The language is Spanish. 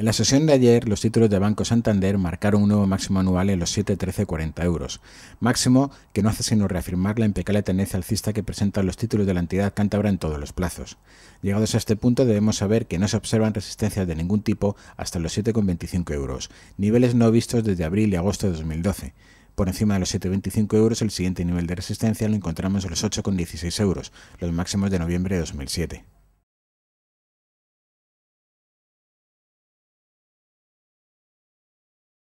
En la sesión de ayer, los títulos de Banco Santander marcaron un nuevo máximo anual en los 7,1340 euros, máximo que no hace sino reafirmar la impecable tendencia alcista que presentan los títulos de la entidad cántabra en todos los plazos. Llegados a este punto, debemos saber que no se observan resistencias de ningún tipo hasta los 7,25 euros, niveles no vistos desde abril y agosto de 2012. Por encima de los 7,25 euros, el siguiente nivel de resistencia lo encontramos en los 8,16 euros, los máximos de noviembre de 2007.